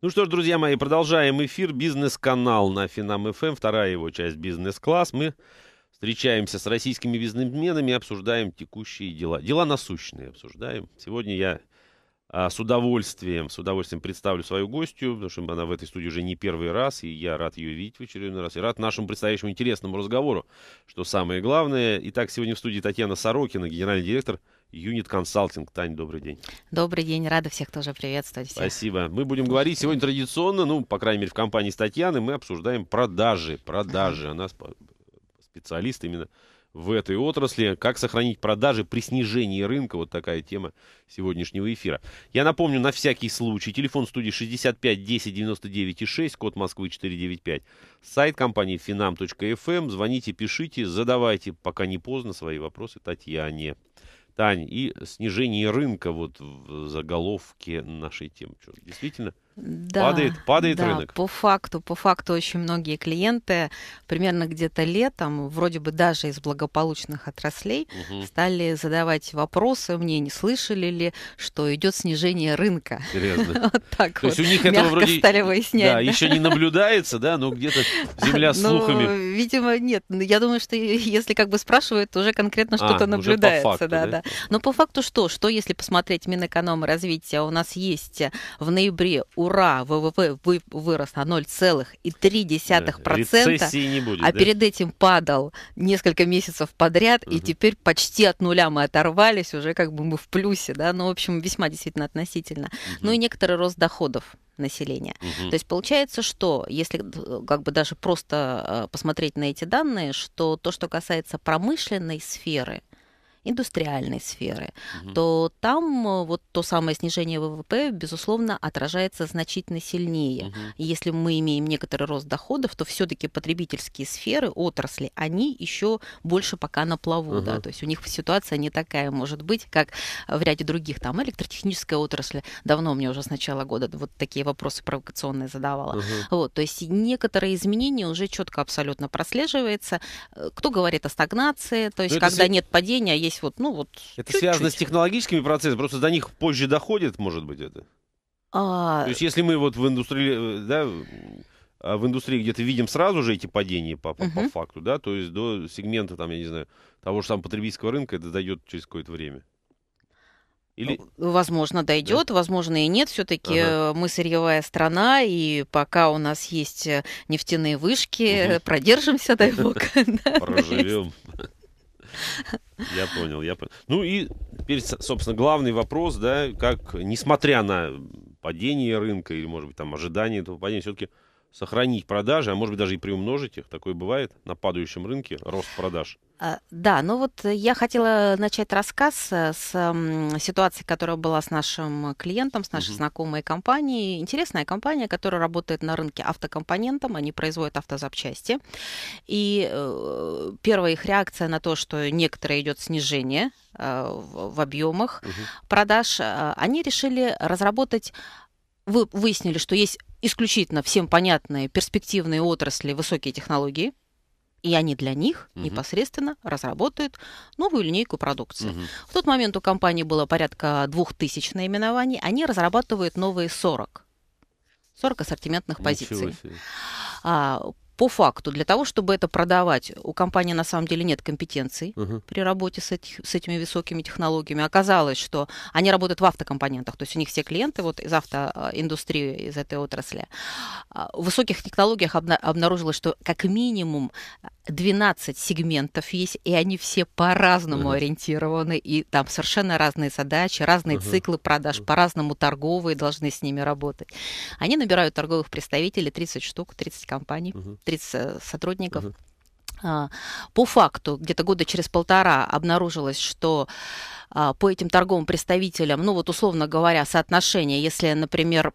Ну что ж, друзья мои, продолжаем эфир. Бизнес-канал на Финам ФМ, эм, вторая его часть «Бизнес-класс». Мы встречаемся с российскими бизнесменами, обсуждаем текущие дела. Дела насущные обсуждаем. Сегодня я а, с удовольствием, с удовольствием представлю свою гостью, потому что она в этой студии уже не первый раз, и я рад ее видеть в очередной раз, и рад нашему предстоящему интересному разговору, что самое главное. Итак, сегодня в студии Татьяна Сорокина, генеральный директор Юнит Консалтинг. Тань, добрый день. Добрый день, рада всех тоже приветствовать. Всех. Спасибо. Мы будем говорить сегодня традиционно, ну, по крайней мере, в компании с Татьяной мы обсуждаем продажи, продажи. Она специалист именно в этой отрасли, как сохранить продажи при снижении рынка, вот такая тема сегодняшнего эфира. Я напомню, на всякий случай, телефон студии 65 10 99 6, код Москвы 495, сайт компании finam.fm, эм. звоните, пишите, задавайте, пока не поздно, свои вопросы Татьяне. Тань, и снижение рынка вот в заголовке нашей темы. Что, действительно? Да, падает, падает да, рынок. По факту, по факту очень многие клиенты примерно где-то летом, вроде бы даже из благополучных отраслей, угу. стали задавать вопросы мне, не слышали ли, что идет снижение рынка. Серьезно. вот так То вот. есть у них этого вроде стали выяснять. Да, еще не наблюдается, да, но где-то земля с ну, слухами. Ну, видимо, нет. Ну, я думаю, что если как бы спрашивают, уже конкретно а, что-то ну, наблюдается. Факту, да, да, да. Но по факту что? Что если посмотреть Минэкономразвития, у нас есть в ноябре у ура, ВВП вырос на 0,3%. Да, рецессии не будет. А да? перед этим падал несколько месяцев подряд, угу. и теперь почти от нуля мы оторвались, уже как бы мы в плюсе, да, ну, в общем, весьма действительно относительно. Угу. Ну и некоторый рост доходов населения. Угу. То есть получается, что если э, как бы даже просто э, посмотреть на эти данные, что то, что касается промышленной сферы, индустриальной сферы, угу. то там э, вот то самое снижение ВВП, безусловно, отражается значительно сильнее. Угу. если мы имеем некоторый рост доходов, то все-таки потребительские сферы, отрасли, они еще больше пока на плаву, угу. да, то есть у них ситуация не такая может быть, как в ряде других, там, электротехническая отрасль, давно мне уже с начала года вот такие вопросы провокационные задавала. Угу. Вот, то есть некоторые изменения уже четко абсолютно прослеживаются. Э, кто говорит о стагнации, то есть Но ну, когда это... нет падения, а есть здесь вот, ну вот. Это чуть-чуть. связано с технологическими процессами, просто до них позже доходит, может быть, это. А... То есть, если мы вот в индустрии, э, да, а в индустрии где-то видим сразу же эти падения по, по, угу. по факту, да, то есть до сегмента, там, я не знаю, того же самого потребительского рынка это дойдет через какое-то время. Или... А, возможно, дойдет, да. возможно, и нет. Все-таки ага. Э, мы сырьевая страна, и пока у нас есть э, нефтяные вышки, угу. продержимся, дай бог. Проживем. Я понял, я понял. Ну и теперь, собственно, главный вопрос, да, как, несмотря на падение рынка или, может быть, там ожидание этого падения, все-таки сохранить продажи, а может быть даже и приумножить их, такое бывает на падающем рынке, рост продаж. А, да, ну вот э, я хотела начать рассказ э, с ситуации, которая была с нашим клиентом, с нашей угу. знакомой компанией. Интересная компания, которая работает на рынке автокомпонентом, они производят автозапчасти. И э, первая их реакция на то, что некоторое идет снижение в объемах угу. продаж, они решили разработать выяснили, что есть исключительно всем понятные перспективные отрасли высокие технологии, и они для них угу. непосредственно разработают новую линейку продукции. Угу. В тот момент у компании было порядка 2000 наименований, они разрабатывают новые 40. 40 ассортиментных Ничего позиций. Себе. А, по факту, для того, чтобы это продавать, у компании на самом деле нет компетенций угу. при работе с, этих, с этими высокими технологиями. Оказалось, что они работают в автокомпонентах, то есть у них все клиенты вот из автоиндустрии, из этой отрасли. А, в высоких технологиях обна- обнаружилось, что как минимум а, 12 сегментов есть, и они все по-разному uh-huh. ориентированы, и там совершенно разные задачи, разные uh-huh. циклы продаж, uh-huh. по-разному торговые должны с ними работать. Они набирают торговых представителей 30 штук, 30 компаний, uh-huh. 30 э, сотрудников. Uh-huh. А, по факту где-то года через полтора обнаружилось, что а, по этим торговым представителям, ну вот условно говоря, соотношение, если, например,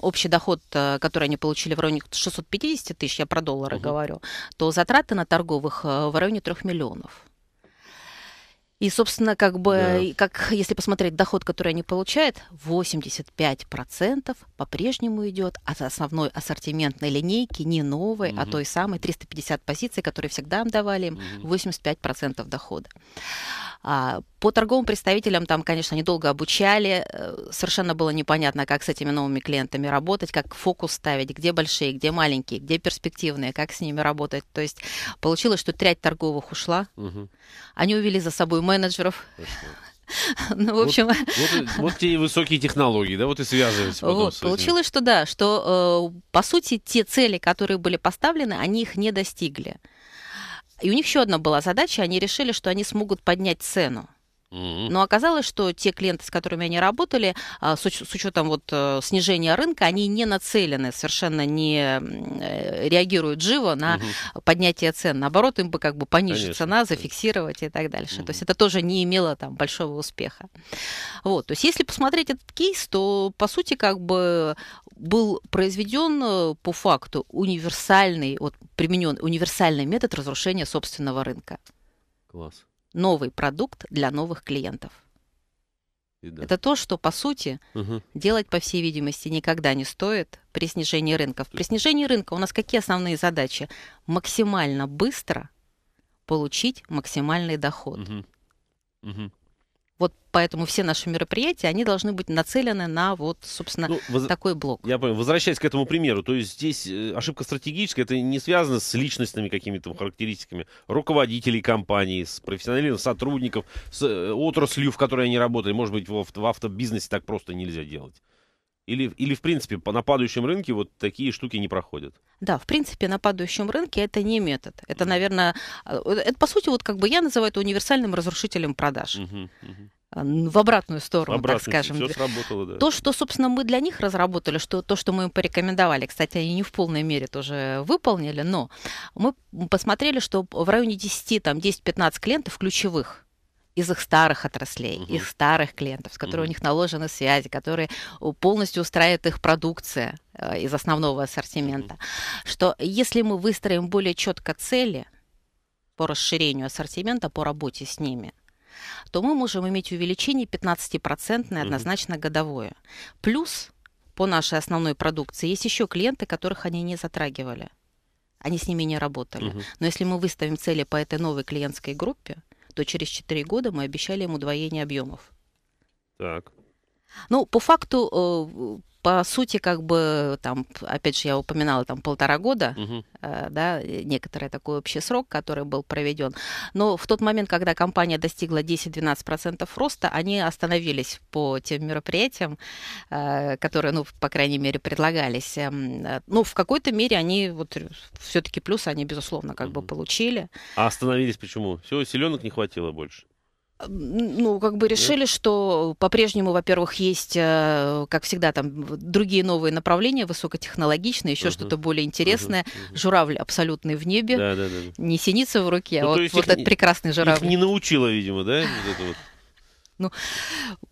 общий доход, э, который они получили в районе 650 тысяч, я про доллары угу. говорю, то затраты на торговых э, в районе 3 миллионов. И, собственно, как бы, да. как, если посмотреть доход, который они получают, 85% по-прежнему идет от основной ассортиментной линейки, не новой, угу. а той самой 350 позиций, которые всегда им давали им, угу. 85% дохода. А, по торговым представителям там, конечно, недолго обучали. Э, совершенно было непонятно, как с этими новыми клиентами работать, как фокус ставить, где большие, где маленькие, где перспективные, как с ними работать. То есть получилось, что треть торговых ушла. Угу. Они увели за собой менеджеров. Ну, в общем... Вот, вот, те высокие технологии, да, вот и связываются вот, Получилось, что да, что, э, по сути, те цели, которые были поставлены, они их не достигли. И у них еще одна была задача, они решили, что они смогут поднять цену. Но оказалось, что те клиенты, с которыми они работали, а, с, учетом вот э, снижения рынка, они не нацелены, совершенно не э, реагируют живо на mm поднятие цен. Наоборот, им бы как бы понижить Конечно. цена, зафиксировать и так дальше. mm То есть это тоже не имело там большого успеха. Вот, то есть если посмотреть этот кейс, то по сути как бы был произведен э, по факту универсальный, вот применен универсальный метод разрушения собственного рынка. Класс новый продукт для новых клиентов. да. Это то, что, по сути, угу. делать, по всей видимости, никогда не стоит при снижении рынков. При снижении рынка у нас какие основные задачи? Максимально быстро получить максимальный доход. Угу. Угу. Вот поэтому все наши мероприятия, они должны быть нацелены на вот, собственно, ну, воз... такой блок. Я понял. Возвращаясь к этому примеру, то есть здесь э, ошибка стратегическая, это не связано с личностными какими-то характеристиками руководителей компании, с профессиональными сотрудников, с э, отраслью, в которой они работали. Может быть, в автобизнесе так просто нельзя делать. Или, или, в принципе, на падающем рынке вот такие штуки не проходят? Да, в принципе, на падающем рынке это не метод. Это, наверное, э, это, по сути, вот как бы я называю это универсальным разрушителем продаж. Угу, угу в обратную сторону, в так скажем. Все сработало, да. То, что, собственно, мы для них разработали, что, то, что мы им порекомендовали, кстати, они не в полной мере тоже выполнили, но мы посмотрели, что в районе 10, там 10-15 клиентов ключевых, из их старых отраслей, угу. их старых клиентов, с которыми угу. у них наложены связи, которые полностью устраивает их продукция э, из основного ассортимента, угу. что если мы выстроим более четко цели по расширению ассортимента, по работе с ними, то мы можем иметь увеличение 15% процентное однозначно годовое. Плюс по нашей основной продукции есть еще клиенты, которых они не затрагивали. Они с ними не работали. Угу. Но если мы выставим цели по этой новой клиентской группе, то через 4 года мы обещали им удвоение объемов. Так. Ну, по факту, э, по сути, как бы там, опять же, я упоминала там полтора года, угу. да, некоторый такой общий срок, который был проведен. Но в тот момент, когда компания достигла 10-12% роста, они остановились по тем мероприятиям, э, которые, ну, по крайней мере, предлагались. Эм, ну, в какой-то мере они вот все-таки плюс они, безусловно, как угу. бы получили. А остановились почему? Все, силенок не хватило больше ну, как бы решили, что по-прежнему, во-первых, есть, э, как всегда, там другие новые направления, высокотехнологичные, еще uh что-то более интересное. uh Журавль абсолютный в небе, да, да, да. не синица в руке, а ну, а вот, вот этот прекрасный журавль. Их не научила, видимо, да? Вот это вот. Ну,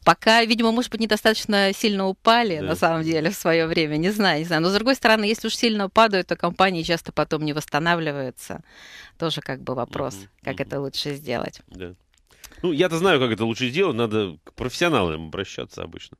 пока, видимо, может быть, недостаточно сильно упали, да. на самом деле, в свое время. Не знаю, не знаю. Но, с другой стороны, если уж сильно падают, то компании часто потом не восстанавливаются. Тоже как бы вопрос, mm как mm это лучше сделать. Да. Ну, я-то знаю, как это лучше сделать. Надо к профессионалам обращаться обычно.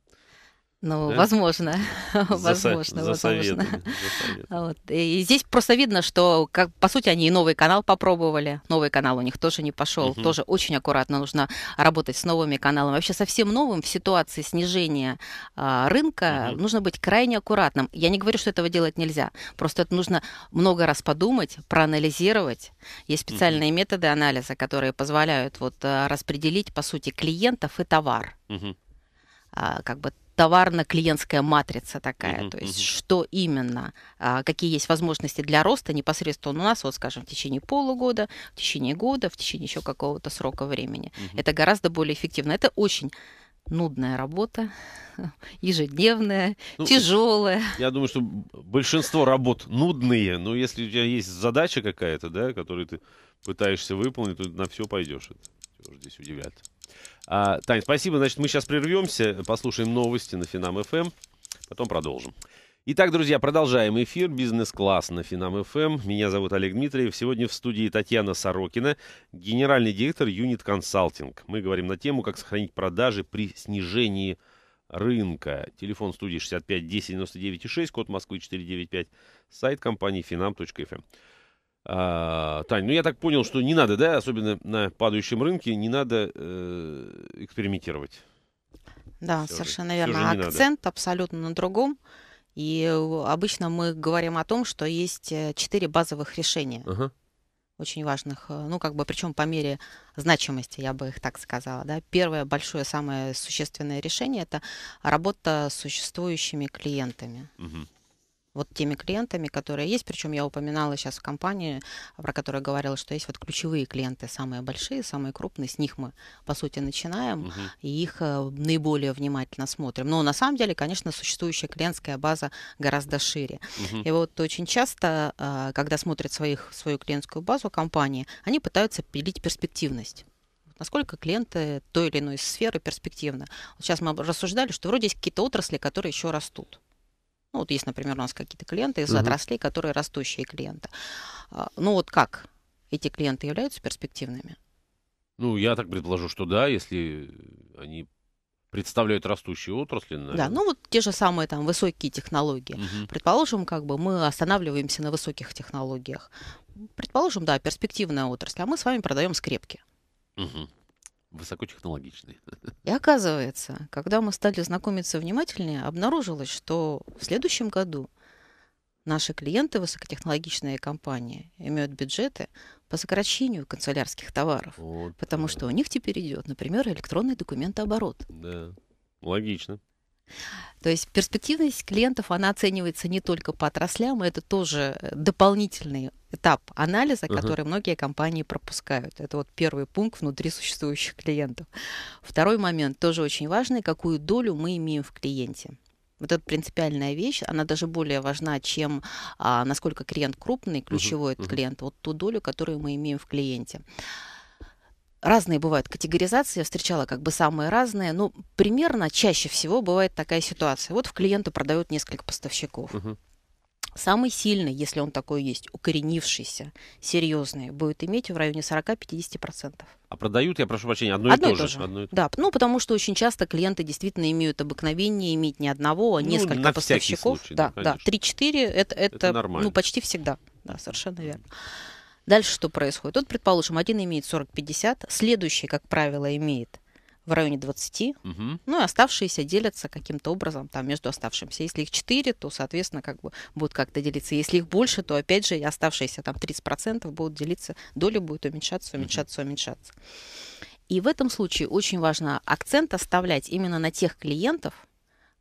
Ну, да? возможно, возможно, возможно. Вот. И здесь просто видно, что, как, по сути, они и новый канал попробовали, новый канал у них тоже не пошел, угу. тоже очень аккуратно нужно работать с новыми каналами. Вообще совсем новым в ситуации снижения а, рынка угу. нужно быть крайне аккуратным. Я не говорю, что этого делать нельзя, просто это нужно много раз подумать, проанализировать. Есть специальные угу. методы анализа, которые позволяют вот а, распределить, по сути, клиентов и товар. Угу. А, как бы товарно-клиентская матрица такая, mm-hmm. то есть mm-hmm. что именно, а, какие есть возможности для роста непосредственно у нас, вот скажем, в течение полугода, в течение года, в течение еще какого-то срока времени. Mm-hmm. Это гораздо более эффективно. Это очень нудная работа, ежедневная, ну, тяжелая. Я думаю, что большинство работ нудные, но если у тебя есть задача какая-то, да, которую ты пытаешься выполнить, то на все пойдешь. Это здесь удивляться. А, Тань, спасибо. Значит, мы сейчас прервемся, послушаем новости на Финам ФМ, эм, потом продолжим. Итак, друзья, продолжаем эфир «Бизнес-класс» на Финам ФМ. Эм. Меня зовут Олег Дмитриев. Сегодня в студии Татьяна Сорокина, генеральный директор Юнит Консалтинг. Мы говорим на тему, как сохранить продажи при снижении рынка. Телефон студии 65 10 99 6, код Москвы 495, сайт компании finam.fm. А, Тань, ну я так понял, что не надо, да, особенно на падающем рынке, не надо э, экспериментировать. Да, все совершенно же, верно. Же Акцент надо. абсолютно на другом. И э, обычно мы говорим о том, что есть э, четыре базовых решения. Ага. Очень важных, э, ну, как бы, причем по мере значимости, я бы их так сказала. Да? Первое большое, самое существенное решение это работа с существующими клиентами. Угу вот теми клиентами, которые есть. Причем я упоминала сейчас в компании, про которую говорила, что есть вот ключевые клиенты, самые большие, самые крупные. С них мы, по сути, начинаем угу. и их э, наиболее внимательно смотрим. Но на самом деле, конечно, существующая клиентская база гораздо шире. Угу. И вот очень часто, э, когда смотрят своих, свою клиентскую базу компании, они пытаются пилить перспективность насколько клиенты той или иной сферы перспективны. Вот сейчас мы рассуждали, что вроде есть какие-то отрасли, которые еще растут. Ну, вот есть, например, у нас какие-то клиенты из угу. отраслей, которые растущие клиенты. А, ну вот как эти клиенты являются перспективными? Ну, я так предположу, что да, если они представляют растущие отрасли. Наверное. Да, ну вот те же самые там высокие технологии. Угу. Предположим, как бы мы останавливаемся на высоких технологиях. Предположим, да, перспективная отрасль, а мы с вами продаем скрепки. Угу высокотехнологичный. И оказывается, когда мы стали знакомиться внимательнее, обнаружилось, что в следующем году наши клиенты, высокотехнологичные компании, имеют бюджеты по сокращению канцелярских товаров, вот, потому да. что у них теперь идет, например, электронный документооборот. Да, логично. То есть перспективность клиентов, она оценивается не только по отраслям, это тоже дополнительный этап анализа, угу. который многие компании пропускают. Это вот первый пункт внутри существующих клиентов. Второй момент тоже очень важный, какую долю мы имеем в клиенте. Вот это принципиальная вещь, она даже более важна, чем а, насколько клиент крупный, ключевой uh-huh, этот клиент, вот ту долю, которую мы имеем в клиенте. Разные бывают категоризации, я встречала как бы самые разные, но примерно чаще всего бывает такая ситуация. Вот в клиенту продают несколько поставщиков. Uh-huh. Самый сильный, если он такой есть, укоренившийся, серьезный, будет иметь в районе 40-50%. А продают, я прошу прощения, одно, одно и то, же. же. Одно и... Да, ну потому что очень часто клиенты действительно имеют обыкновение иметь не одного, а ну, несколько на поставщиков. Случай, да, ну, да, да. 3-4 это, это, это нормально. ну, почти всегда. Да, совершенно верно. Дальше что происходит? Вот, предположим, один имеет 40-50, следующий, как правило, имеет в районе 20. Угу. Ну и оставшиеся делятся каким-то образом там между оставшимся, Если их 4, то, соответственно, как бы будут как-то делиться. Если их больше, то, опять же, оставшиеся там 30% будут делиться. Доля будет уменьшаться, уменьшаться, угу. уменьшаться. И в этом случае очень важно акцент оставлять именно на тех клиентов,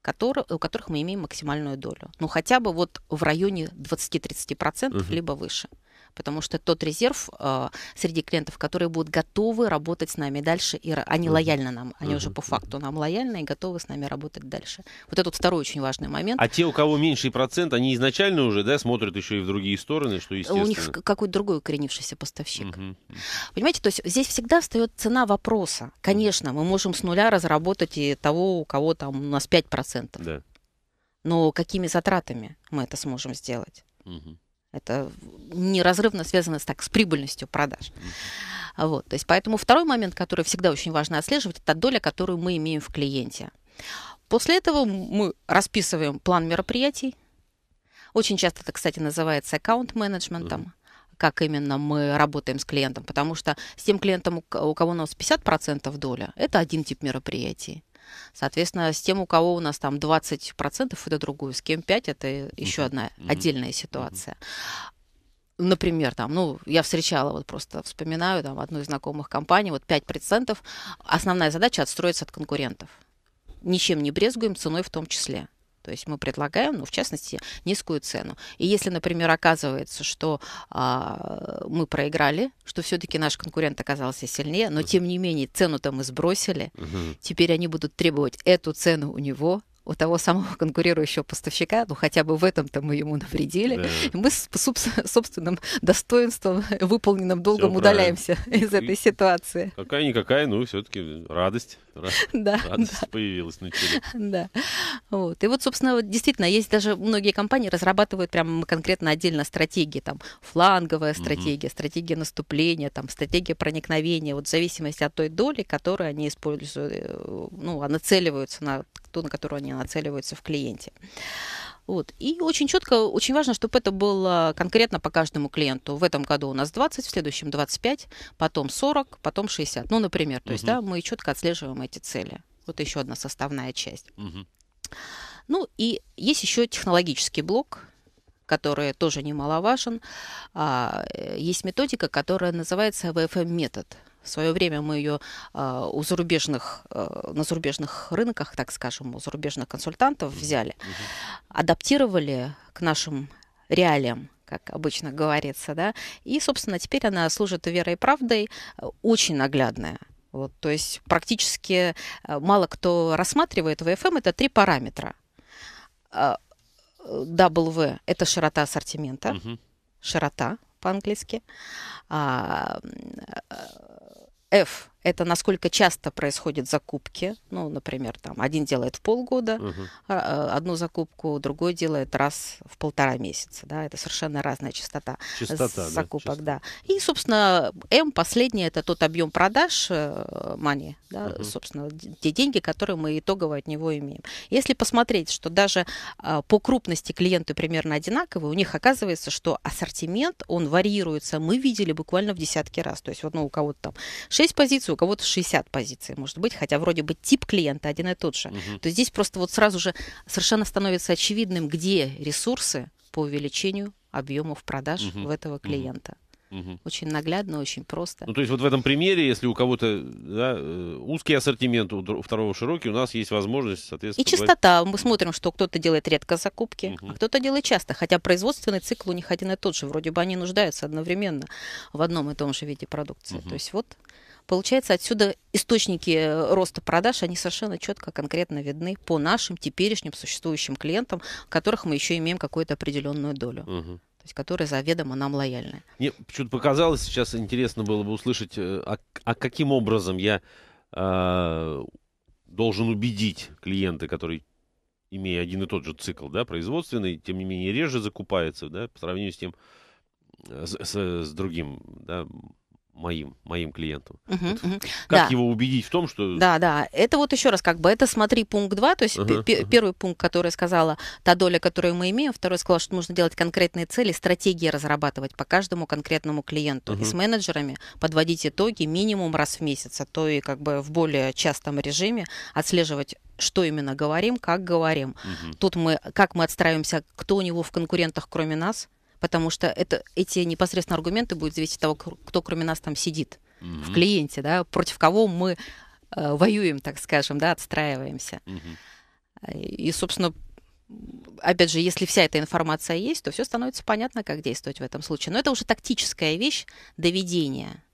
которые, у которых мы имеем максимальную долю. Ну, хотя бы вот в районе 20-30%, угу. либо выше потому что тот резерв э, среди клиентов, которые будут готовы работать с нами дальше, и они uh лояльны нам, они uh уже по факту нам лояльны и готовы с нами работать дальше. Вот этот второй очень важный момент. А те, у кого меньший процент, они изначально уже, да, смотрят еще и в другие стороны, что естественно. У них какой-то другой укоренившийся поставщик. uh Понимаете, то есть здесь всегда встает цена вопроса. Конечно, мы можем с нуля разработать и того, у кого там у нас 5%. Да. Но какими затратами мы это сможем сделать? Угу. Это неразрывно связано с, так, с прибыльностью продаж. Вот, то есть, поэтому второй момент, который всегда очень важно отслеживать, это доля, которую мы имеем в клиенте. После этого мы расписываем план мероприятий. Очень часто это, кстати, называется аккаунт-менеджментом. как именно мы работаем с клиентом, потому что с тем клиентом, у кого у нас 50% доля, это один тип мероприятий. Соответственно, с тем, у кого у нас там 20% это другую, с кем 5 это еще одна отдельная ситуация. например, там, ну, я встречала, вот просто вспоминаю, там, одну из знакомых компаний, вот 5%, основная задача отстроиться от конкурентов. Ничем не брезгуем, ценой в том числе. То есть мы предлагаем, ну, в частности, низкую цену. И если, например, оказывается, что а, мы проиграли, что все-таки наш конкурент оказался сильнее, но тем не менее цену-то мы сбросили, uh теперь они будут требовать эту цену у него, у того самого конкурирующего поставщика, ну хотя бы в этом-то мы ему навредили, да. мы с собственным достоинством, выполненным долгом Всё удаляемся правильно. из этой ситуации. Какая-никакая, ну все-таки радость. Да. Радость появилась на челе. Да. Вот. И вот, собственно, действительно, есть даже многие компании разрабатывают прямо конкретно отдельно стратегии, там, фланговая стратегия, стратегия наступления, там, стратегия проникновения, вот в зависимости от той доли, которую они используют, э, ну, нацеливаются на ту, на которую они нацеливаются в клиенте. Вот. И очень четко, очень важно, чтобы это было конкретно по каждому клиенту. В этом году у нас 20, в следующем 25, потом 40, потом 60. Ну, например, то есть, угу. да, мы четко отслеживаем эти цели. Вот еще одна составная часть. Угу. Ну, и есть еще технологический блок, который тоже немаловажен. А, э, есть методика, которая называется ВФМ-метод – в свое время мы ее э, а, у зарубежных, э, на зарубежных рынках, так скажем, у зарубежных консультантов взяли, угу. адаптировали к нашим реалиям, как обычно говорится, да, и, собственно, теперь она служит верой и правдой, э, очень наглядная. Вот, то есть практически э, мало кто рассматривает ВФМ, это три параметра. А, w – это широта ассортимента, угу. широта по-английски. А, э, F. это насколько часто происходят закупки. Ну, например, там один делает в полгода угу. одну закупку, другой делает раз в полтора месяца. Да? Это совершенно разная частота, э, частота закупок. Да, частота. да. И, собственно, М последний это тот объем продаж э, money, да, угу. собственно, те деньги, которые мы итогово от него имеем. Если посмотреть, что даже а, по крупности клиенты примерно одинаковые, у них оказывается, что ассортимент, он варьируется. Мы видели буквально в десятки раз. То есть, вот, ну, у кого-то там 6 позиций, позицию, у кого-то 60 позиций может быть, хотя вроде бы тип клиента один и тот же. Угу. То есть здесь просто вот сразу же совершенно становится очевидным, где ресурсы по увеличению объемов продаж угу. в этого клиента. Угу. Очень наглядно, очень просто. Ну, то есть вот в этом примере, если у кого-то да, э, узкий ассортимент, у второго широкий, у нас есть возможность, соответственно... И частота. Мы смотрим, что кто-то делает редко закупки, угу. а кто-то делает часто. Хотя производственный цикл у них один и тот же. Вроде бы они нуждаются одновременно в одном и том же виде продукции. Угу. То есть вот Получается, отсюда источники э, роста продаж, они совершенно четко, конкретно видны по нашим теперешним существующим клиентам, которых мы еще имеем какую-то определенную долю. Угу то есть которые заведомо нам лояльны. Мне почему-то показалось, сейчас интересно было бы услышать, э, а, а каким образом я э, должен убедить клиента, который, имея один и тот же цикл, да, производственный, тем не менее реже закупается, да, по сравнению с тем, э, с, с, с другим, да, моим, моим клиенту. uh-huh, вот, Uh-huh. Как да. его убедить в том, что... Да, да. Это вот еще раз как бы, это смотри пункт 2, то есть uh-huh, п- угу. первый пункт, который сказала та доля, которую мы имеем, второй сказал, что нужно делать конкретные цели, стратегии разрабатывать по каждому конкретному клиенту. Угу. И с менеджерами подводить итоги минимум раз в месяц, а то и как бы в более частом режиме отслеживать что именно говорим, как говорим. Угу. Тут мы, как мы отстраиваемся, кто у него в конкурентах, кроме нас, потому что это, эти непосредственно аргументы будут зависеть от того, кто кроме нас там сидит mm в клиенте, да, против кого мы э, воюем, так скажем, да, отстраиваемся. mm И, собственно, опять же, если вся эта информация есть, то все становится понятно, как действовать в этом случае. Но это уже тактическая вещь доведения.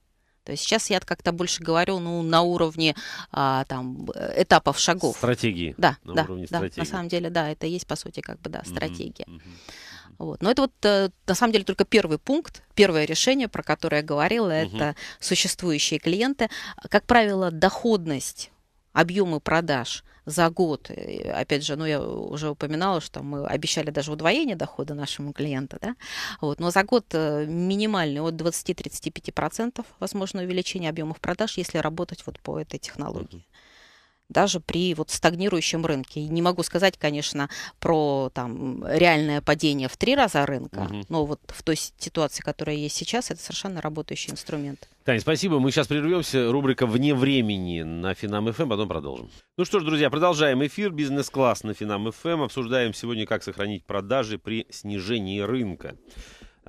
То есть сейчас я как-то больше говорю ну, на уровне а, там, этапов шагов. Стратегии. Да, на да, уровне да. Стратегии. На самом деле, да, это и есть, по сути, как бы, да, стратегия. Mm-hmm. mm-hmm. Вот. Но это вот э, на самом деле только первый пункт, первое решение, про которое я говорила, угу. это существующие клиенты. Как правило, доходность, объемы продаж за год, э, опять же, ну я уже упоминала, что мы обещали даже удвоение дохода нашему клиенту, да, вот, но за год э, минимальный от 20-35% возможно увеличение объемов продаж, если работать вот по этой технологии. Угу даже при вот стагнирующем рынке. И не могу сказать, конечно, про там, реальное падение в три раза рынка, угу. но вот в той ситуации, которая есть сейчас, это совершенно работающий инструмент. Таня, спасибо. Мы сейчас прервемся. Рубрика «Вне времени» на Финам ФМ, потом продолжим. Ну что ж, друзья, продолжаем эфир. Бизнес-класс на Финам ФМ. Обсуждаем сегодня, как сохранить продажи при снижении рынка.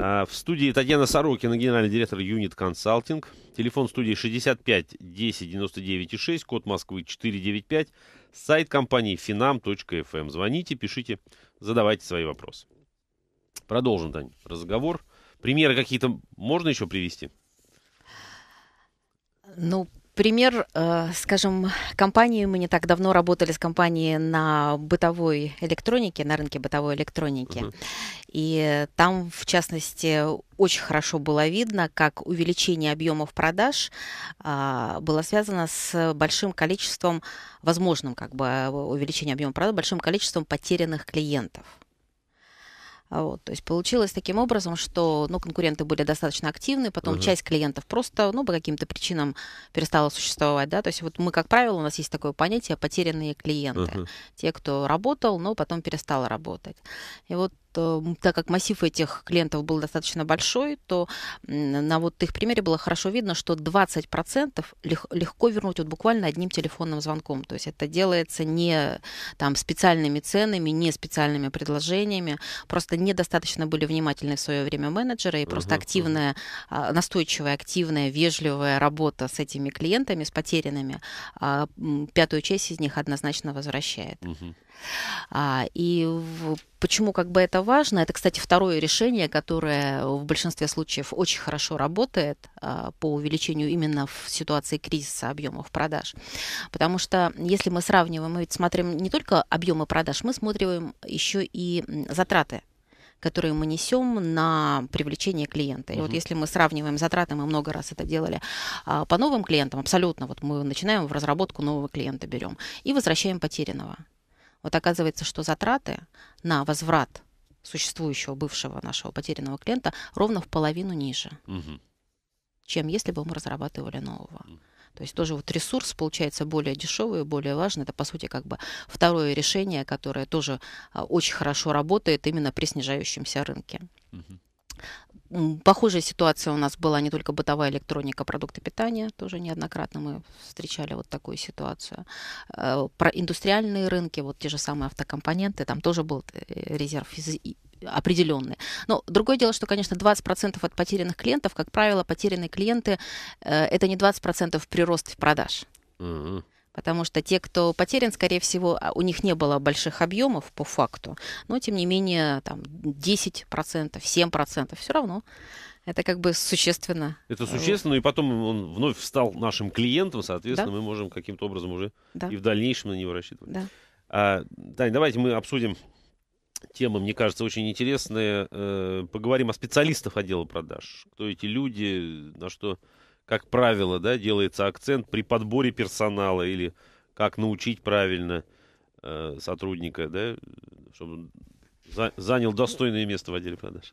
А, в студии Татьяна Сорокина, генеральный директор Юнит Консалтинг. Телефон студии 65 10 99 6, код Москвы 495, сайт компании finam.fm. Эм. Звоните, пишите, задавайте свои вопросы. Продолжим, Тань, разговор. Примеры какие-то можно еще привести? Ну, пример, э, скажем, компании, мы не так давно работали с компанией на бытовой электронике, на рынке бытовой электроники. Uh-huh. И там, в частности, очень хорошо было видно, как увеличение объемов продаж а, было связано с большим количеством, возможным как бы увеличение объема продаж, большим количеством потерянных клиентов. А вот, то есть получилось таким образом, что ну, конкуренты были достаточно активны, потом угу. часть клиентов просто ну, по каким-то причинам перестала существовать. Да? То есть вот мы, как правило, у нас есть такое понятие потерянные клиенты. Угу. Те, кто работал, но потом перестал работать. И вот так как массив этих клиентов был достаточно большой, то на вот их примере было хорошо видно, что 20% легко вернуть вот буквально одним телефонным звонком. То есть это делается не там специальными ценами, не специальными предложениями. Просто недостаточно были внимательны в свое время менеджеры и угу, просто активная, а, настойчивая, активная, вежливая работа с этими клиентами, с потерянными, а, пятую часть из них однозначно возвращает. Угу. А, и почему как бы это важно? Это, кстати, второе решение, которое в большинстве случаев очень хорошо работает а, по увеличению именно в ситуации кризиса объемов продаж. Потому что если мы сравниваем, мы ведь смотрим не только объемы продаж, мы смотрим еще и затраты которые мы несем на привлечение клиента. И вот если мы сравниваем затраты, мы много раз это делали а, по новым клиентам, абсолютно, вот мы начинаем в разработку нового клиента берем и возвращаем потерянного. Вот оказывается, что затраты на возврат существующего бывшего нашего потерянного клиента ровно в половину ниже, угу. чем если бы мы разрабатывали нового. То есть тоже вот ресурс получается более дешевый, более важный. Это, по сути, как бы второе решение, которое тоже а, очень хорошо работает именно при снижающемся рынке. Угу. Похожая ситуация у нас была не только бытовая электроника, продукты питания. Тоже неоднократно мы встречали вот такую ситуацию. Э, про индустриальные рынки, вот те же самые автокомпоненты, там тоже был э, резерв определенные. Но другое дело, что, конечно, 20% от потерянных клиентов, как правило, потерянные клиенты, э, это не 20% прирост в продаж. Mm-hmm потому что те, кто потерян, скорее всего, а, у них не было больших объемов по факту, но тем не менее там 10%, 7% все равно это как бы существенно. Это э, существенно, и потом он вновь стал нашим клиентом, соответственно, да? мы можем каким-то образом уже да. и в дальнейшем на него рассчитывать. Да. А, Тань, давайте мы обсудим тема, мне кажется, очень интересная. Э, поговорим о специалистах отдела продаж. Кто эти люди, на что как правило, да, делается акцент при подборе персонала или как научить правильно э, сотрудника, да, чтобы за, занял достойное место в отделе продаж.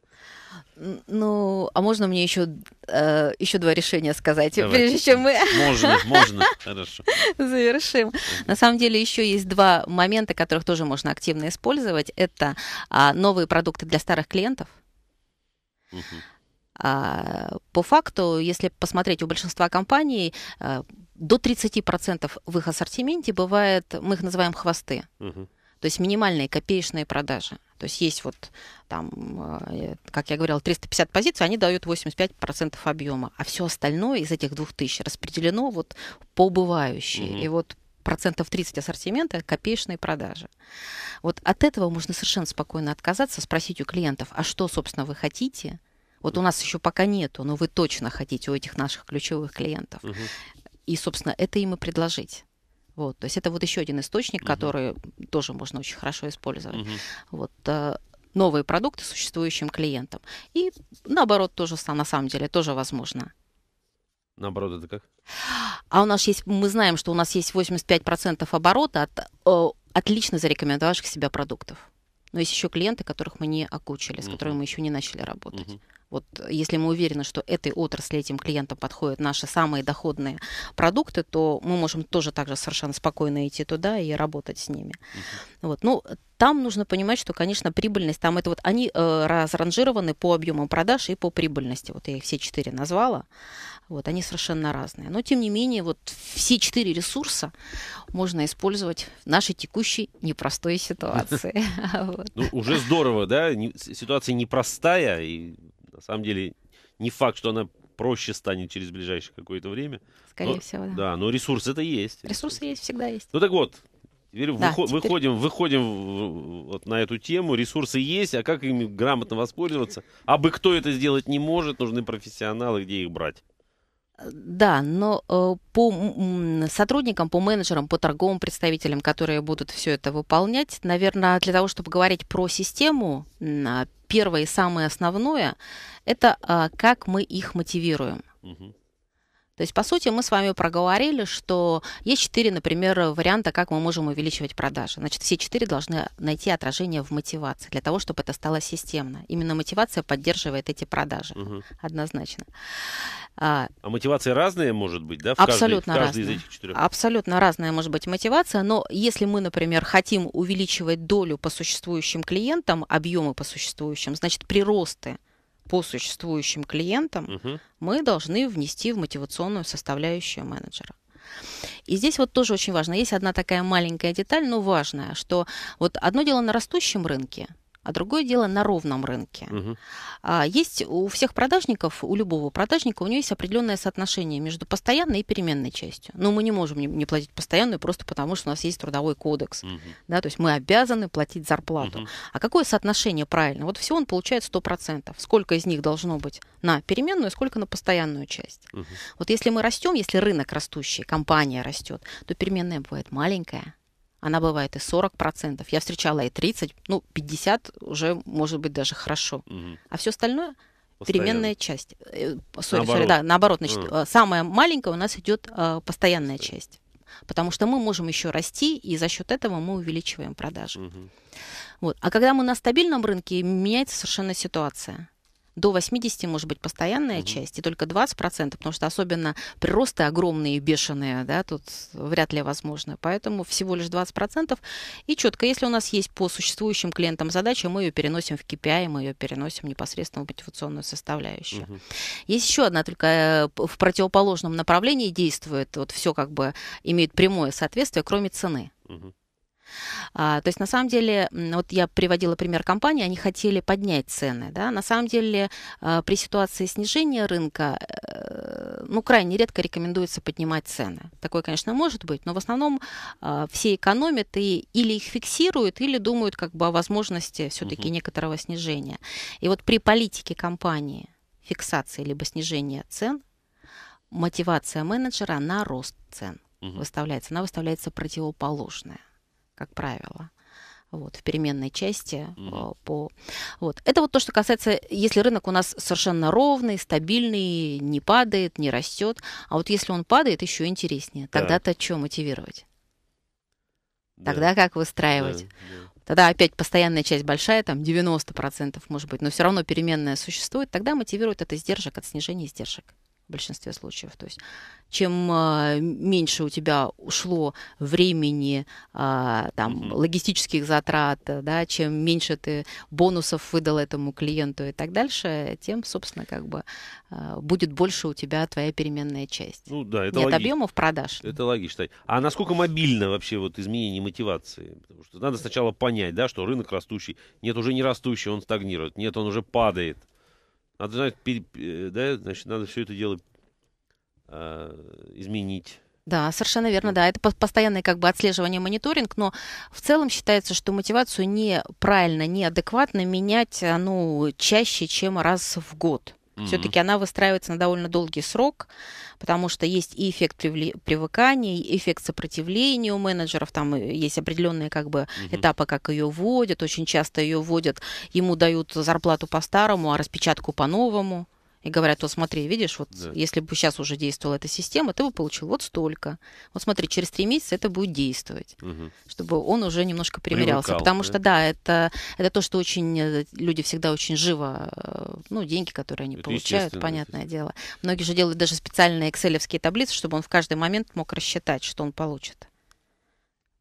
Ну, а можно мне еще, э, еще два решения сказать, Давайте. прежде чем мы... Можно, можно, хорошо. Завершим. На самом деле еще есть два момента, которых тоже можно активно использовать. Это а, новые продукты для старых клиентов. Угу а, по факту, если посмотреть у большинства компаний, а, до 30% в их ассортименте бывает, мы их называем хвосты. То есть минимальные копеечные продажи. То есть есть вот там, э, как я говорила, 350 позиций, они дают 85% объема, а все остальное из этих 2000 распределено вот по бывающей. mm И вот процентов 30 ассортимента копеечные продажи. Вот от этого можно совершенно спокойно отказаться, спросить у клиентов, а что, собственно, вы хотите, вот у нас еще пока нету, но вы точно хотите у этих наших ключевых клиентов. Угу. И, собственно, это им и предложить. Вот, то есть это вот еще один источник, uh который тоже можно очень хорошо использовать. uh Вот э, новые продукты существующим клиентам. И наоборот тоже на самом деле тоже возможно. Наоборот, это как? А у нас есть, мы знаем, что у нас есть 85% оборота от э, отлично зарекомендовавших себя продуктов но есть еще клиенты, которых мы не окучили, с которыми мы еще не начали работать. Вот если мы уверены, что этой отрасли, этим клиентам подходят наши самые доходные продукты, то мы можем тоже так же совершенно спокойно идти туда и работать с ними. Uh-huh. Вот. Ну, там нужно понимать, что, конечно, прибыльность, там это вот они э, разранжированы по объемам продаж и по прибыльности. Вот я их все четыре назвала. Вот, они совершенно разные. Но, тем не менее, вот все четыре ресурса можно использовать в нашей текущей непростой ситуации. Ну, уже здорово, да? Ситуация непростая, и на самом деле не факт, что она проще станет через ближайшее какое-то время. Скорее всего, да. Да, но ресурс это есть. Ресурсы есть, всегда есть. Ну так вот, теперь, да, выход, теперь... выходим, выходим вот на эту тему. Ресурсы есть, а как ими грамотно воспользоваться? А бы кто это сделать не может, нужны профессионалы, где их брать. Да, но э, по сотрудникам, по менеджерам, по торговым представителям, которые будут все это выполнять, наверное, для того, чтобы говорить про систему, первое и самое основное – это а, как мы их мотивируем. Угу. То есть, по сути, мы с вами проговорили, что есть четыре, например, варианта, как мы можем увеличивать продажи. Значит, все четыре должны найти отражение в мотивации, для того, чтобы это стало системно. Именно мотивация поддерживает эти продажи, угу. однозначно. А, а мотивации разные, может быть, да? В абсолютно каждой, в каждой разные. Из этих четырех. Абсолютно разная может быть мотивация, но если мы, например, хотим увеличивать долю по существующим клиентам, объемы по существующим, значит, приросты – по существующим клиентам, угу. мы должны внести в мотивационную составляющую менеджера. И здесь вот тоже очень важно. Есть одна такая маленькая деталь, но важная, что вот одно дело на растущем рынке – а другое дело на ровном рынке. Угу. есть у всех продажников, у любого продажника, у него есть определенное соотношение между постоянной и переменной частью. Но мы не можем не, не платить постоянную просто потому, что у нас есть трудовой кодекс. Угу. Да, то есть мы обязаны платить зарплату. Угу. А какое соотношение правильно? Вот всего он получает 100%. Сколько из них должно быть на переменную, сколько на постоянную часть? Угу. Вот если мы растем, если рынок растущий, компания растет, то переменная бывает маленькая она бывает и 40%. Я встречала и 30%, ну, 50% уже может быть даже хорошо. Угу. А все остальное Постоянно. переменная часть. Сори, э, э, наоборот. Sorry, да, наоборот, значит, mm. самая маленькая у нас идет э, постоянная часть. Потому что мы можем еще расти, и за счет этого мы увеличиваем продажи. mm Вот. А когда мы на стабильном рынке, меняется совершенно ситуация до 80 может быть постоянная mm-hmm. часть, и только 20%, потому что особенно приросты огромные, и бешеные, да, тут вряд ли возможно. Поэтому всего лишь 20%. И четко, если у нас есть по существующим клиентам задача, мы ее переносим в KPI, мы ее переносим непосредственно в мотивационную составляющую. Угу. Есть еще одна только э, в противоположном направлении действует, вот все как бы имеет прямое соответствие, кроме цены. Угу. А, то есть, на самом деле, вот я приводила пример компании, они хотели поднять цены. Да? На самом деле, а, при ситуации снижения рынка, э, ну, крайне редко рекомендуется поднимать цены. Такое, конечно, может быть, но в основном а, все экономят и или их фиксируют, или думают как бы о возможности все-таки угу. некоторого снижения. И вот при политике компании фиксации либо снижения цен, мотивация менеджера на рост цен угу. выставляется. Она выставляется противоположная как правило вот, в переменной части mm-hmm. по вот это вот то, что касается, если рынок у нас совершенно ровный, стабильный, не падает, не растет, а вот если он падает, еще интереснее. Тогда-то да. что мотивировать? Да. Тогда как выстраивать? Да, да. Тогда опять постоянная часть большая, там 90% может быть, но все равно переменная существует, тогда мотивирует это издержек, от снижения издержек в большинстве случаев. То есть чем а, меньше у тебя ушло времени, а, там, логистических затрат, да, чем меньше ты бонусов выдал этому клиенту и так дальше, тем, собственно, как бы а, будет больше у тебя твоя переменная часть. Ну да, это Нет логи... объемов продаж. Это логично. А насколько мобильно вообще вот изменение мотивации? Потому что надо сначала понять, да, что рынок растущий. Нет, уже не растущий, он стагнирует. Нет, он уже падает. Надо, знать, да, значит, надо все это дело э, изменить. Да, совершенно верно, да. Это постоянное как бы отслеживание, мониторинг, но в целом считается, что мотивацию неправильно, неадекватно менять а, ну, чаще, чем раз в год. Mm-hmm. Все-таки она выстраивается на довольно долгий срок, потому что есть и эффект привли- привыкания, и эффект сопротивления у менеджеров. Там э, есть определенные как бы mm-hmm. этапы, как ее вводят. Очень часто ее вводят, ему дают зарплату по-старому, а распечатку по-новому и говорят, вот смотри, видишь, вот да. если бы сейчас уже действовала эта система, ты бы получил вот столько. Вот смотри, через три месяца это будет действовать, угу. чтобы он уже немножко примерялся. Привыкал, потому да? что, да, это, это то, что очень э, люди всегда очень живо, э, ну, деньги, которые они это получают, понятное дело. Многие же делают даже специальные экселевские таблицы, чтобы он в каждый момент мог рассчитать, что он получит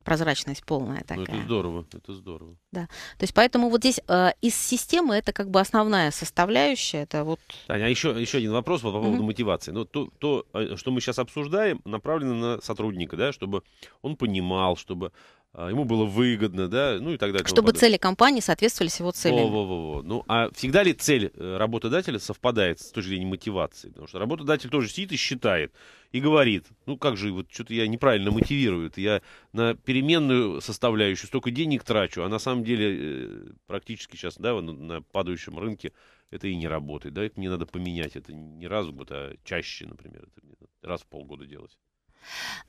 прозрачность полная такая. Ну, это здорово, это здорово. Да, то есть поэтому вот здесь э, из системы это как бы основная составляющая, это вот. Таня, а еще еще один вопрос вот, по поводу mm-hmm. мотивации. Ну то, то, э, что мы сейчас обсуждаем, направлено на сотрудника, да, чтобы он понимал, чтобы э, ему было выгодно, да, ну и так далее. Чтобы цели компании соответствовали его целям. Во-во-во. Ну, а всегда ли цель э, работодателя совпадает с точки зрения мотивации? Потому что работодатель тоже сидит и считает, и говорит, ну как же, вот что-то я неправильно мотивирую, я на переменную составляющую столько денег трачу, а на самом деле э, практически сейчас, да, на падающем рынке это и не работает, да, это мне надо поменять, это не раз в год, а чаще, например, это раз в полгода делать.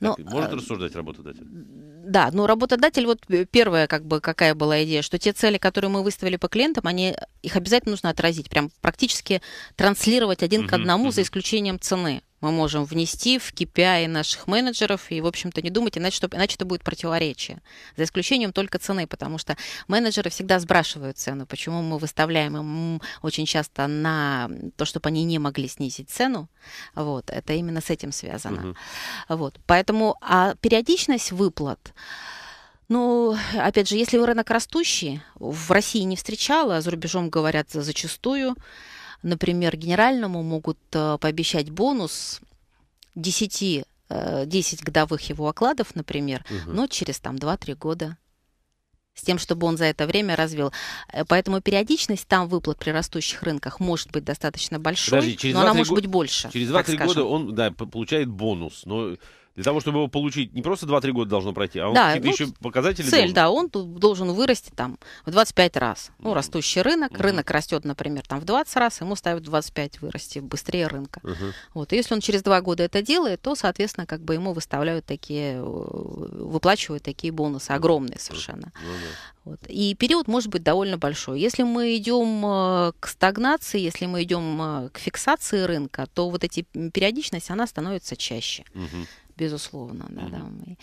Но, ну, так, может э, рассуждать работодатель? Да, ну работодатель, вот э, первая как бы какая была идея, что те цели, которые мы выставили по клиентам, они, их обязательно нужно отразить, прям практически транслировать один uh-huh, к одному uh-huh. за исключением цены мы можем внести в KPI наших менеджеров и, в общем-то, не думать, иначе, что, иначе это будет противоречие. За исключением только цены, потому что менеджеры всегда сбрашивают цену. Почему мы выставляем им очень часто на то, чтобы они не могли снизить цену? Вот, это именно с этим связано. Угу. Вот, поэтому а периодичность выплат ну, опять же, если рынок растущий, в России не встречала, а за рубежом говорят зачастую, Например, генеральному могут э, пообещать бонус 10, 10 э, годовых его окладов, например, угу. но через там 2-3 года с тем, чтобы он за это время развил. Э, поэтому периодичность там выплат при растущих рынках может быть достаточно большой, Подожди, но она может го... быть больше. Через 2-3 года он да, получает бонус, но для того, чтобы его получить, не просто 2-3 года должно пройти, а да, какие-то ну, еще показатели Цель, должен... да, он должен вырасти там в 25 раз. Ну, mm-hmm. растущий рынок, mm-hmm. рынок растет, например, там в 20 раз, ему ставят 25 вырасти быстрее рынка. Mm-hmm. Вот, и если он через 2 года это делает, то, соответственно, как бы ему выставляют такие, э, выплачивают такие бонусы, огромные совершенно. Mm-hmm. Вот. И период может быть довольно большой. Если мы идем э, к стагнации, если мы идем э, к фиксации рынка, то вот эти периодичность, она становится чаще. Угу безусловно. Да, да, мы...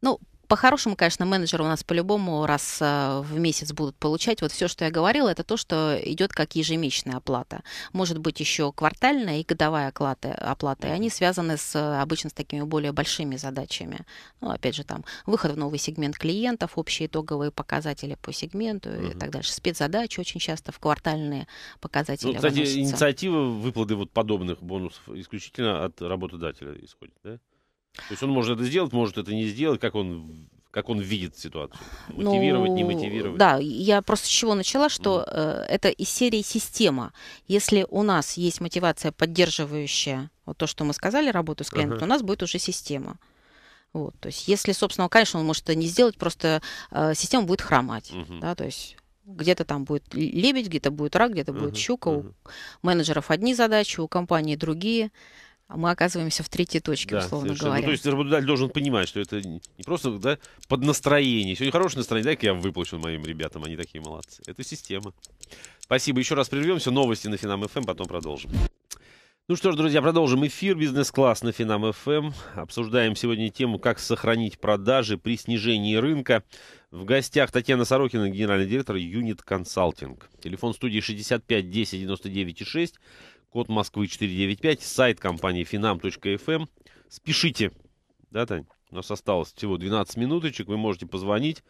Ну, по-хорошему, конечно, менеджеры у нас по-любому раз э, в месяц будут получать. Вот все, что я говорила, это то, что идет как ежемесячная оплата. Может быть, еще квартальная и годовая оплата. оплата. И они связаны с, э, обычно с такими более большими задачами. Ну, опять же, там выход в новый сегмент клиентов, общие итоговые показатели по сегменту угу. и так дальше. Спецзадачи очень часто в квартальные ну, показатели. Ну, кстати, выносятся. инициатива выплаты вот подобных бонусов исключительно от работодателя исходит, да? То есть он может это сделать, может это не сделать, как он как он видит ситуацию? Ну, мотивировать, ну, не мотивировать? Да, я просто с чего начала, что mm. это из серии система. Если у нас есть мотивация, поддерживающая вот то, что мы сказали, работу с клиентом, uh-huh. то у нас будет уже система. Вот, то есть, если, собственно, конечно, он может это не сделать, просто э, система будет хромать. Uh-huh. Да, то есть где-то там будет лебедь, где-то будет рак, где-то uh-huh. будет щука. Uh-huh. У менеджеров одни задачи, у компании другие. А мы оказываемся в третьей точке, да, условно говоря. Ну, то есть работодатель должен понимать, что это не просто да, под настроение. Сегодня хорошее настроение, дай-ка я выплачу моим ребятам, они такие молодцы. Это система. Спасибо, еще раз прервемся. Новости на Финам ФМ, эм, потом продолжим. Ну что ж, друзья, продолжим эфир «Бизнес-класс» на Финам ФМ. Эм. Обсуждаем сегодня тему, как сохранить продажи при снижении рынка. В гостях Татьяна Сорокина, генеральный директор Юнит Консалтинг. Телефон студии 65 10 99 6 код Москвы 495, сайт компании finam.fm. Эм. Спешите, да, Тань? У нас осталось всего 12 минуточек, вы можете позвонить,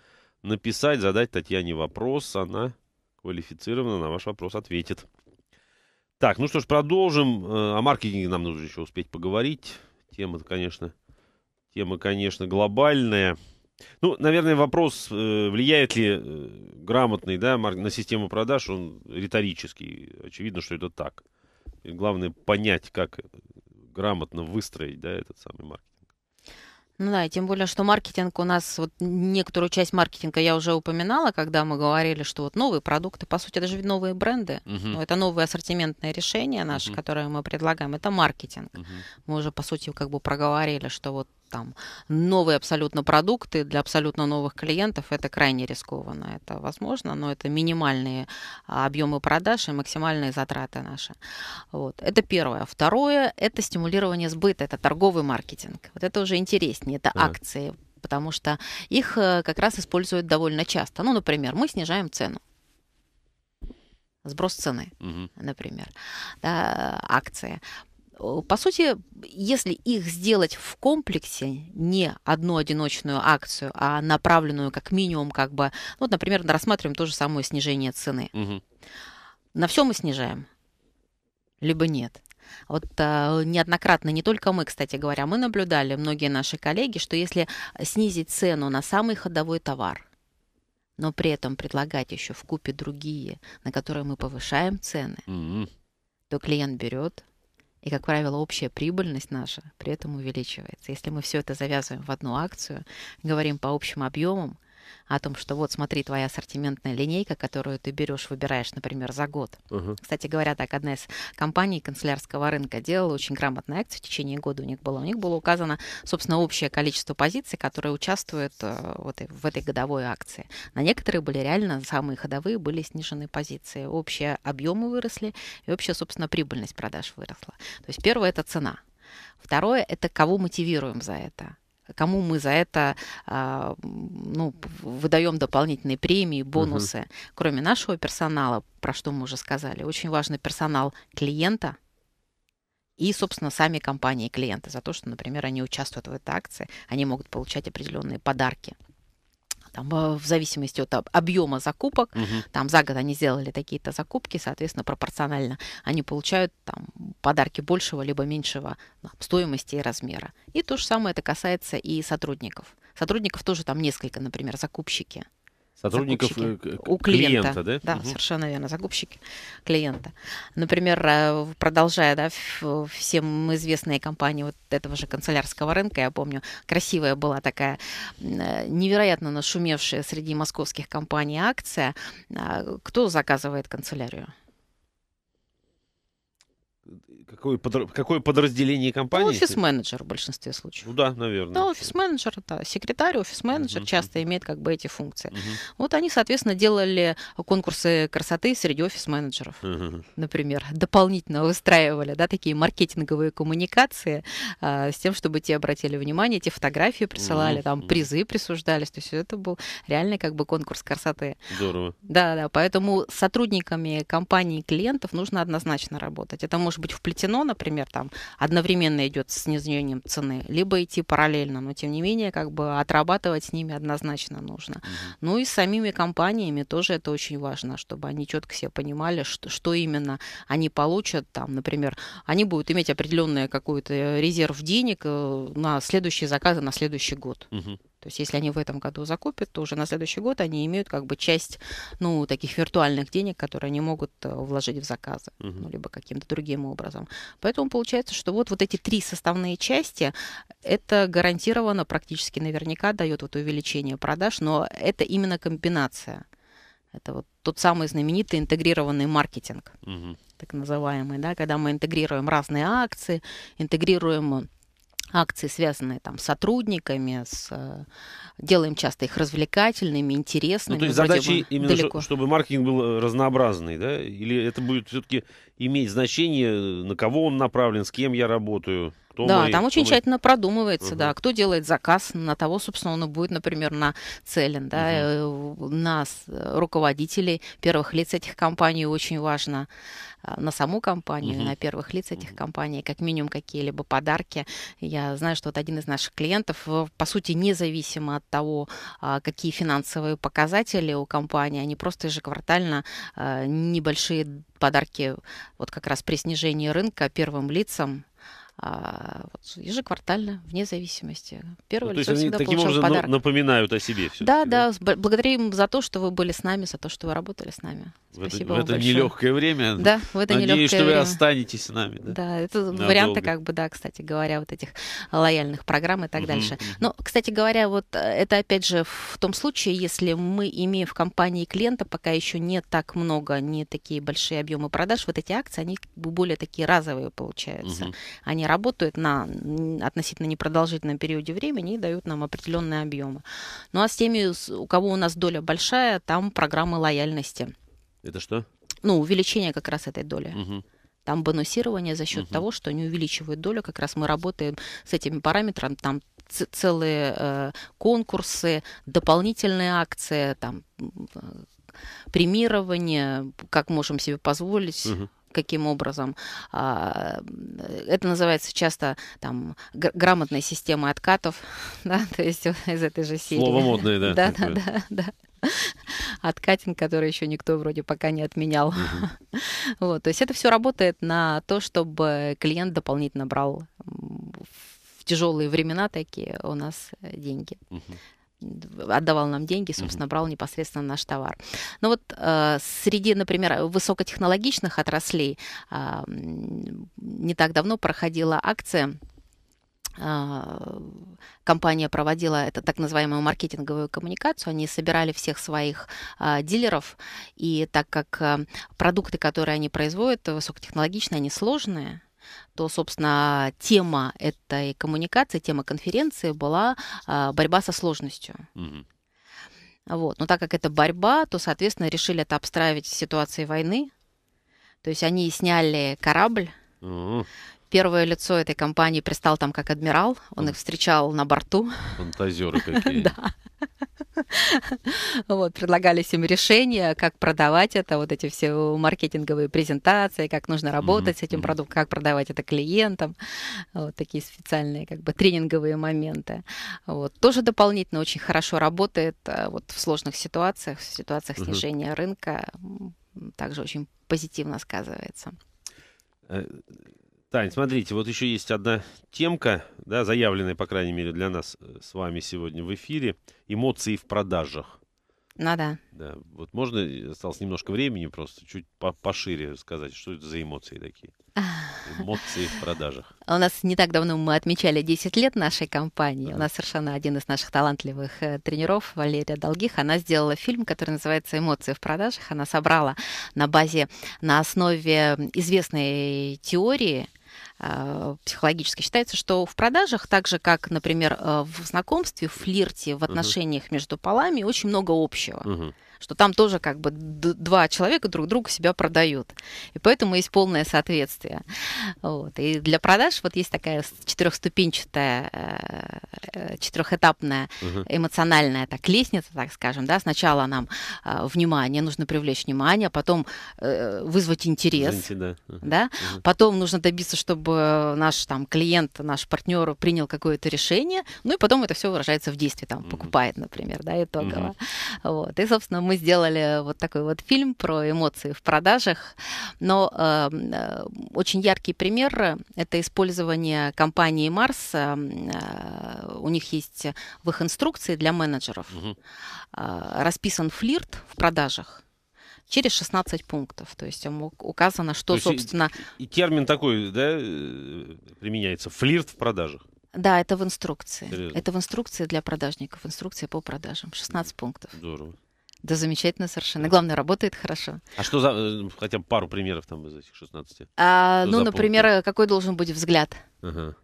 написать, задать Татьяне вопрос, она квалифицированно на ваш вопрос ответит. Так, ну что ж, продолжим. Э, о маркетинге нам нужно еще успеть поговорить. Тема, конечно, тема, конечно, глобальная. Ну, наверное, вопрос, э, влияет ли э, грамотный да, на систему продаж, он риторический. Очевидно, что это так. И главное понять, как грамотно выстроить да, этот самый маркетинг. Ну да, и тем более, что маркетинг у нас, вот некоторую часть маркетинга я уже упоминала, когда мы говорили, что вот новые продукты, по сути, даже новые бренды, uh-huh. но это новые ассортиментные решения наши, uh-huh. которые мы предлагаем, это маркетинг. Uh-huh. Мы уже, по сути, как бы проговорили, что вот там новые абсолютно продукты для абсолютно новых клиентов, это крайне рискованно. Это возможно, но это минимальные а, объемы продаж и максимальные затраты наши. Вот. Это первое. Второе – это стимулирование сбыта, это торговый маркетинг. Вот это уже интереснее, это так. акции, потому что их э, как раз используют довольно часто. Ну, например, мы снижаем цену сброс цены, угу. например, да, э, акции. Э, по сути, если их сделать в комплексе, не одну одиночную акцию, а направленную как минимум, как бы, вот, например, рассматриваем то же самое снижение цены. Угу. На все мы снижаем, либо нет. Вот а, неоднократно, не только мы, кстати говоря, мы наблюдали, многие наши коллеги, что если снизить цену на самый ходовой товар, но при этом предлагать еще в купе другие, на которые мы повышаем цены, mm-hmm. то клиент берет, и, как правило, общая прибыльность наша при этом увеличивается. Если мы все это завязываем в одну акцию, говорим по общим объемам, о том, что вот смотри, твоя ассортиментная линейка, которую ты берешь, выбираешь, например, за год. Uh-huh. Кстати говоря, так одна из компаний канцелярского рынка делала очень грамотную акцию в течение года у них было. У них было указано, собственно, общее количество позиций, которые участвуют э, вот в этой годовой акции. На некоторые были реально самые ходовые, были снижены позиции. Общие объемы выросли, и общая, собственно, прибыльность продаж выросла. То есть первое – это цена. Второе – это кого мотивируем за это кому мы за это а, ну, выдаем дополнительные премии, бонусы. Угу. Кроме нашего персонала, про что мы уже сказали, очень важный персонал клиента и, собственно, сами компании клиенты за то, что, например, они участвуют в этой акции, они могут получать определенные подарки там, э, в зависимости от объема закупок, угу. там за год они сделали такие-то закупки, соответственно, пропорционально они получают там, подарки большего либо меньшего там, стоимости и размера. И то же самое это касается и сотрудников. Сотрудников тоже там несколько, например, закупщики сотрудников э, у клиента, клиента да? Да, угу. совершенно верно, закупщики клиента. Например, э, продолжая, да, всем известные компании вот этого же канцелярского рынка, я помню, красивая была такая э, невероятно нашумевшая среди московских компаний акция. Кто заказывает канцелярию? Какое, под... Какое подразделение компании? Ну, офис-менеджер в большинстве случаев. Ну да, наверное. Да, офис-менеджер, да, секретарь, офис-менеджер uh-huh. часто имеет как бы эти функции. Uh-huh. Вот они, соответственно, делали конкурсы красоты среди офис-менеджеров, uh-huh. например, дополнительно выстраивали, да, такие маркетинговые коммуникации а, с тем, чтобы те обратили внимание, те фотографии присылали, uh-huh. там призы присуждались, то есть это был реальный как бы конкурс красоты. Здорово. Да, да, поэтому сотрудниками компании клиентов нужно однозначно работать. Это может быть в сплетено, например, там одновременно идет с снижением цены, либо идти параллельно, но тем не менее как бы отрабатывать с ними однозначно нужно. Ну и с самими компаниями тоже это очень важно, чтобы они четко себе понимали, что, что именно они получат, там, например, они будут иметь определенный какой-то э, резерв денег э, на следующие заказы на следующий год. Mm-hmm. То есть если они в этом году закупят, то уже на следующий год они имеют как бы часть, ну, таких виртуальных денег, которые они могут э, вложить в заказы, угу. ну, либо каким-то другим образом. Поэтому получается, что вот, вот эти три составные части, это гарантированно практически наверняка дает вот увеличение продаж, но это именно комбинация. Это вот тот самый знаменитый интегрированный маркетинг, угу. так называемый, да, когда мы интегрируем разные акции, интегрируем акции, связанные там с сотрудниками, с, э, делаем часто их развлекательными, интересными. Ну, то есть задача именно, далеко. чтобы маркетинг был э, разнообразный, да? Или это будет все-таки иметь значение, э, на кого он направлен, с кем я работаю? Кто да, мы, там очень мы... тщательно продумывается, угу. да, кто делает заказ, на того, собственно, он и будет, например, на целен, да, угу. нас, э, руководителей первых лиц этих компаний очень важно э, на саму компанию, угу. на первых лиц этих угу. компаний, как минимум какие-либо подарки. Я знаю, что вот один из наших клиентов, по сути, независимо от того, а, какие финансовые показатели у компании, они просто ежеквартально небольшие подарки вот как раз при снижении рынка первым лицам а, вот, ежеквартально, вне зависимости. Первое ну, лицо то есть они таким образом ну, подарок. напоминают о себе все. Да, да, да, благодарим за то, что вы были с нами, за то, что вы работали с нами. в это, в это нелегкое время. Да, в это Надеюсь, нелегкое что время. вы останетесь с нами. Да, да это Надолго. варианты, как бы, да, кстати говоря, вот этих лояльных программ и так угу, дальше. Угу. Но, кстати говоря, вот э, это опять же в том случае, если мы имеем в компании клиента, пока еще не так много, не такие большие объемы продаж, вот эти акции, они более такие разовые получаются. Угу. Они работают на относительно непродолжительном периоде времени и дают нам определенные объемы. Ну а с теми, у кого у нас доля большая, там программы лояльности. Это что? Ну, увеличение как раз этой доли. Угу. Там бонусирование за счет угу. того, что они увеличивают долю. Как раз мы работаем с этими параметрами. Там целые э, конкурсы, дополнительные акции, там э, премирование, как можем себе позволить. Угу каким образом. А, это называется часто там грамотной системой откатов, да, то есть из этой же серии. Слово модное, да. Да, да, да, да откатин, который еще никто вроде пока не отменял. Угу. Вот, то есть это все работает на то, чтобы клиент дополнительно брал в тяжелые времена такие у нас деньги. Угу отдавал нам деньги, собственно, брал непосредственно наш товар. Но вот э, среди, например, высокотехнологичных отраслей э, не так давно проходила акция э, компания проводила это так называемую маркетинговую коммуникацию, они собирали всех своих а, дилеров, и так как а, продукты, которые они производят, высокотехнологичные, они сложные, то, собственно, тема этой коммуникации, тема конференции была а, борьба со сложностью. Угу. Вот. Но так как это борьба, то, соответственно, решили это обстраивать в ситуации войны. То есть они сняли корабль. Угу. Первое лицо этой компании пристал там как адмирал. Он их встречал на борту. Фантазеры какие. Да. Вот, предлагались им решения, как продавать это, вот эти все маркетинговые презентации, как нужно работать mm-hmm. с этим продуктом, как продавать это клиентам, вот такие специальные как бы тренинговые моменты. Вот, тоже дополнительно очень хорошо работает э, вот в сложных ситуациях, в ситуациях mm-hmm. снижения рынка, также очень позитивно сказывается э, Тань, смотрите, вот еще есть одна темка, да, заявленная, по крайней мере, для нас э, с вами сегодня в эфире. Эмоции в продажах. Ну да. Да, вот можно, э, осталось немножко времени, просто чуть по пошире сказать, что это за эмоции такие? Эмоции в продажах. У нас не так давно мы отмечали 10 лет нашей компании. Да. У нас совершенно один из наших талантливых э, тренеров, Валерия Долгих, она сделала фильм, который называется «Эмоции в продажах». Она собрала на базе, на основе известной теории – Э, психологически. Считается, что в продажах, так же как, например, э, в знакомстве, в флирте, в отношениях uh-huh. между полами, очень много общего. Uh-huh что там тоже как бы два человека друг другу себя продают. И поэтому есть полное соответствие. Вот. И для продаж вот есть такая четырехступенчатая, э, четырехэтапная эмоциональная так, лестница, так скажем. Да? Сначала нам э, внимание, нужно привлечь внимание, а потом э, вызвать интерес. Извините, да. Да? Угу. Потом нужно добиться, чтобы наш там, клиент, наш партнер принял какое-то решение, ну и потом это все выражается в действии, там, покупает, например, да, итогово. Угу. Вот. И, собственно, мы мы сделали вот такой вот фильм про эмоции в продажах, но эм, э, очень яркий пример – это использование компании Марс. Эм, э, у них есть в их инструкции для менеджеров угу. э, расписан флирт в продажах через 16 пунктов. То есть указано, что, есть собственно... И, и термин такой, да, э, применяется, флирт в продажах. Да, это в инструкции. Серьезно? Это в инструкции для продажников, инструкция по продажам, 16 пунктов. Здорово. Да замечательно совершенно. Главное, работает хорошо. А что за... Э, хотя бы пару примеров там из этих 16? А, что ну, например, э, какой должен быть взгляд? Ага.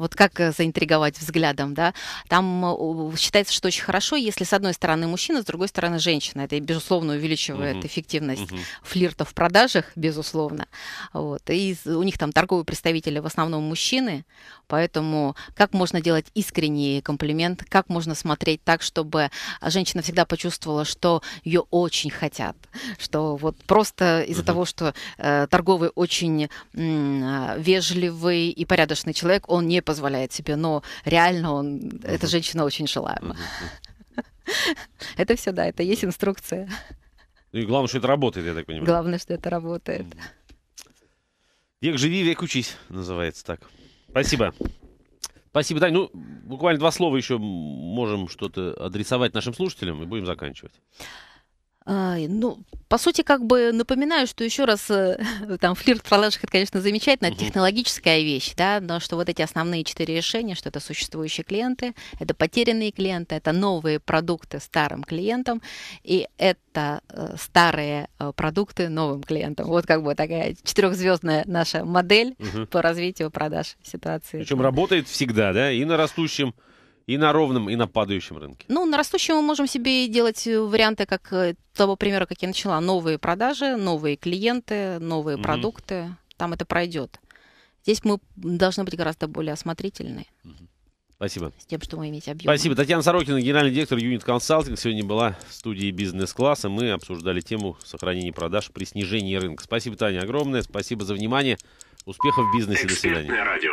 Вот как э, заинтриговать взглядом, да? Там э, считается, что очень хорошо, если с одной стороны мужчина, с другой стороны женщина. Это, безусловно, увеличивает угу. эффективность угу. флирта в продажах, безусловно. Вот. И у них там торговые представители в основном мужчины, поэтому как можно делать искренний комплимент, как можно смотреть так, чтобы женщина всегда почувствовала, что ее очень хотят, что вот просто из-за угу. того, что э, торговый очень э, вежливый и порядочный человек, он не позволяет себе, но реально он, угу. эта женщина очень желаема. Угу. Это все, да, это есть инструкция. Ну и главное, что это работает, я так понимаю. Главное, что это работает. Век живи, век учись, называется так. Спасибо. Спасибо, Дань. Ну, буквально два слова еще можем что-то адресовать нашим слушателям и будем заканчивать. А, ну, по сути, как бы напоминаю, что еще раз э, там флирт в это, конечно, замечательно, это технологическая вещь, да, но что вот эти основные четыре решения, что это существующие клиенты, это потерянные клиенты, это новые продукты старым клиентам, и это э, старые э, продукты новым клиентам. Вот как бы такая четырехзвездная наша модель угу. по развитию продаж ситуации. Причем работает всегда, да, и на растущем и на ровном, и на падающем рынке. Ну, на растущем мы можем себе делать э, варианты, как э, того примера, как я начала. Новые продажи, новые клиенты, новые mm продукты. Там это пройдет. Здесь мы должны быть гораздо более осмотрительны. mm Спасибо. С тем, что мы иметь объем. Спасибо. Татьяна Сорокина, генеральный директор Юнит Консалтинг, сегодня была в студии бизнес-класса. Мы обсуждали тему сохранения продаж при снижении рынка. Спасибо, Таня, огромное. Спасибо за внимание. Успехов в бизнесе. До свидания.